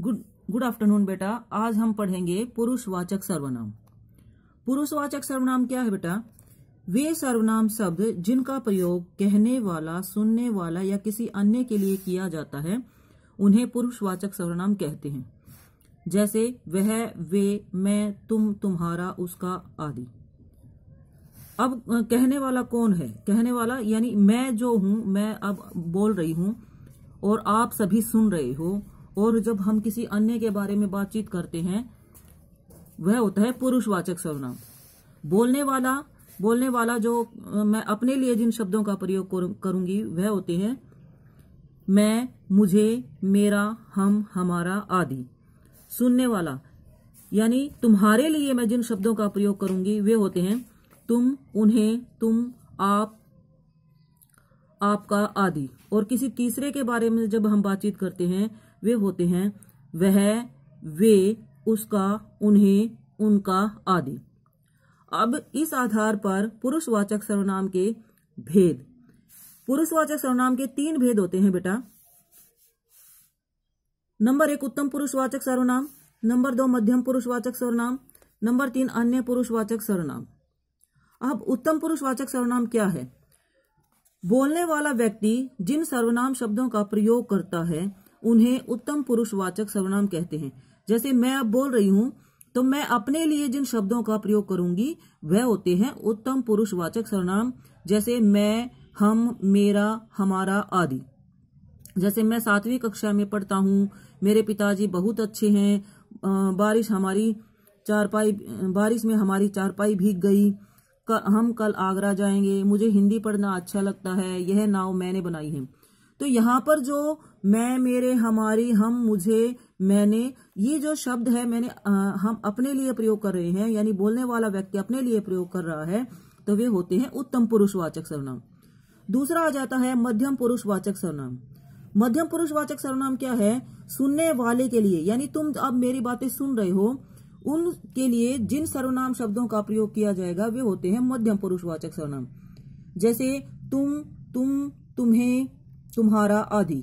good good afternoon बेटा आज हम पढ़ेंगे पुरुषवाचक सर्वनाम पुरुषवाचक सर्वनाम क्या है बेटा वे सर्वनाम शब्द जिनका प्रयोग कहने वाला सुनने वाला या किसी अन्य के लिए किया जाता है उन्हें पुरुषवाचक सर्वनाम कहते हैं जैसे वह वे मैं तुम तुम्हारा उसका आदि अब कहने वाला कौन है कहने वाला यानी मैं जो हूं मैं अब बोल रही हूं और आप सभी सुन रहे हो और जब हम किसी अन्य के बारे में बातचीत करते हैं वह होता है पुरुषवाचक सर्वनाम बोलने वाला बोलने वाला जो मैं अपने लिए जिन शब्दों का प्रयोग करूंगी वह होते हैं मैं मुझे मेरा हम हमारा आदि सुनने वाला यानी तुम्हारे लिए मैं जिन शब्दों का प्रयोग करूंगी वे होते हैं तुम उन्हें तुम आप आपका आदि और किसी तीसरे के बारे में जब हम बातचीत करते हैं वे होते हैं वह वे उसका उन्हें उनका आदि अब इस आधार पर पुरुषवाचक सर्वनाम के भेद पुरुषवाचक सर्वनाम के तीन भेद होते हैं बेटा नंबर एक उत्तम पुरुषवाचक सर्वनाम नंबर दो मध्यम पुरुषवाचक सर्वनाम नंबर तीन अन्य पुरुषवाचक सर्वनाम अब उत्तम पुरुषवाचक सर्वनाम क्या है बोलने वाला व्यक्ति जिन सर्वनाम शब्दों का प्रयोग करता है उन्हें उत्तम पुरुषवाचक सर्वनाम कहते हैं जैसे मैं अब बोल रही हूँ तो मैं अपने लिए जिन शब्दों का प्रयोग करूंगी वह होते हैं उत्तम पुरुषवाचक सर्वनाम जैसे मैं हम मेरा हमारा आदि जैसे मैं सातवीं कक्षा में पढ़ता हूँ मेरे पिताजी बहुत अच्छे हैं बारिश हमारी चारपाई बारिश में हमारी चारपाई भीग गई हम कल आगरा जाएंगे मुझे हिंदी पढ़ना अच्छा लगता है यह नाव मैंने बनाई है तो यहाँ पर जो मैं मेरे हमारी हम मुझे मैंने ये जो शब्द है मैंने आ, हम अपने लिए प्रयोग कर रहे हैं यानी बोलने वाला व्यक्ति अपने लिए प्रयोग कर रहा है तो वे होते हैं उत्तम पुरुषवाचक सर्वनाम दूसरा आ जाता है मध्यम पुरुषवाचक सर्वनाम मध्यम पुरुषवाचक सर्वनाम क्या है सुनने वाले के लिए यानी तुम अब मेरी बातें सुन रहे हो उनके लिए जिन सर्वनाम शब्दों का प्रयोग किया जाएगा वे होते हैं मध्यम पुरुषवाचक सर्वनाम जैसे तुम तुम तुम्हें तुम्हारा आदि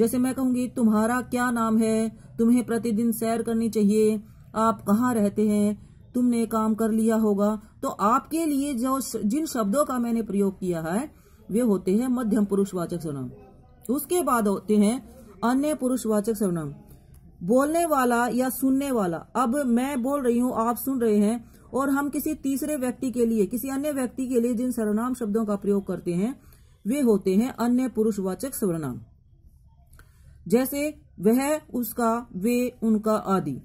जैसे मैं कहूंगी तुम्हारा क्या नाम है तुम्हें प्रतिदिन सैर करनी चाहिए आप कहाँ रहते हैं तुमने काम कर लिया होगा तो आपके लिए जो जिन शब्दों का मैंने प्रयोग किया है वे होते हैं मध्यम पुरुषवाचक सर्वनाम उसके बाद होते हैं अन्य पुरुषवाचक सर्वनाम बोलने वाला या सुनने वाला अब मैं बोल रही हूँ आप सुन रहे हैं और हम किसी तीसरे व्यक्ति के लिए किसी अन्य व्यक्ति के लिए जिन सर्वनाम शब्दों का प्रयोग करते हैं वे होते हैं अन्य पुरुषवाचक सर्वनाम जैसे वह उसका वे उनका आदि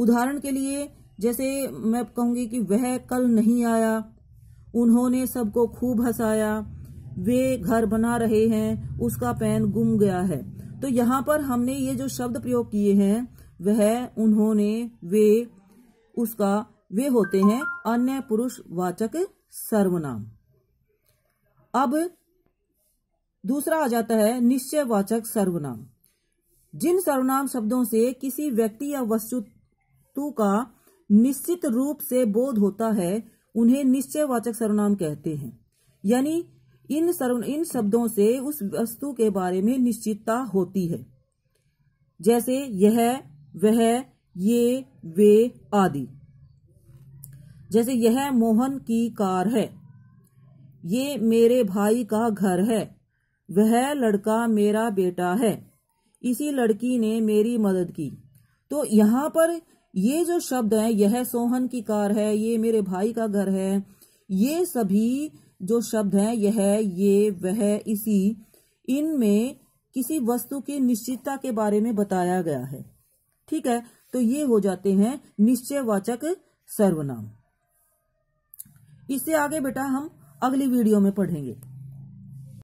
उदाहरण के लिए जैसे मैं कहूंगी कि वह कल नहीं आया उन्होंने सबको खूब हंसाया वे घर बना रहे हैं उसका पैन गुम गया है तो यहाँ पर हमने ये जो शब्द प्रयोग किए हैं वह उन्होंने वे उसका वे होते हैं अन्य पुरुष वाचक सर्वनाम अब दूसरा आ जाता है निश्चय वाचक सर्वनाम जिन सर्वनाम शब्दों से किसी व्यक्ति या वस्तु का निश्चित रूप से बोध होता है उन्हें निश्चय वाचक सर्वनाम कहते हैं यानी इन सर्व इन शब्दों से उस वस्तु के बारे में निश्चितता होती है जैसे यह वह ये वे आदि जैसे यह मोहन की कार है ये मेरे भाई का घर है वह लड़का मेरा बेटा है इसी लड़की ने मेरी मदद की तो यहाँ पर ये जो शब्द है यह सोहन की कार है ये मेरे भाई का घर है ये सभी जो शब्द हैं यह ये वह इसी इनमें किसी वस्तु की निश्चितता के बारे में बताया गया है ठीक है तो ये हो जाते हैं निश्चयवाचक सर्वनाम इससे आगे बेटा हम अगली वीडियो में पढ़ेंगे